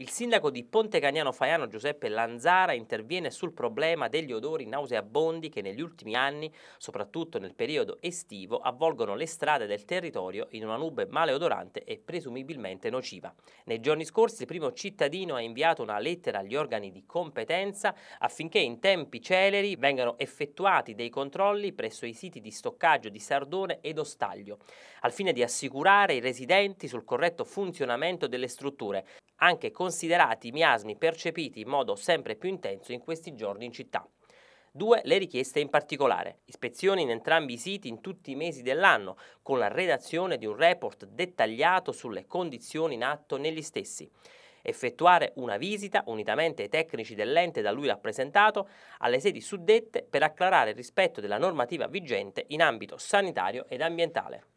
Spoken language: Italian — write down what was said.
Il sindaco di Ponte Cagnano Faiano Giuseppe Lanzara interviene sul problema degli odori nauseabondi che negli ultimi anni, soprattutto nel periodo estivo, avvolgono le strade del territorio in una nube maleodorante e presumibilmente nociva. Nei giorni scorsi il primo cittadino ha inviato una lettera agli organi di competenza affinché in tempi celeri vengano effettuati dei controlli presso i siti di stoccaggio di Sardone ed Ostaglio, al fine di assicurare i residenti sul corretto funzionamento delle strutture, anche con considerati i miasmi percepiti in modo sempre più intenso in questi giorni in città. Due le richieste in particolare, ispezioni in entrambi i siti in tutti i mesi dell'anno, con la redazione di un report dettagliato sulle condizioni in atto negli stessi effettuare una visita, unitamente ai tecnici dell'ente da lui rappresentato, alle sedi suddette per acclarare il rispetto della normativa vigente in ambito sanitario ed ambientale.